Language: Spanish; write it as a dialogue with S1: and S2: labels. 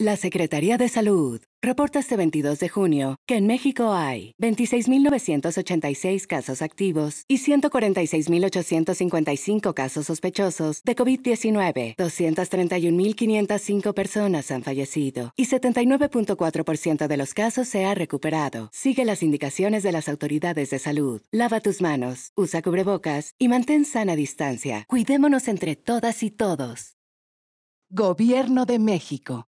S1: La Secretaría de Salud reporta este 22 de junio que en México hay 26.986 casos activos y 146.855 casos sospechosos de COVID-19. 231.505 personas han fallecido y 79.4% de los casos se ha recuperado. Sigue las indicaciones de las autoridades de salud. Lava tus manos, usa cubrebocas y mantén sana distancia. Cuidémonos entre todas y todos. Gobierno de México.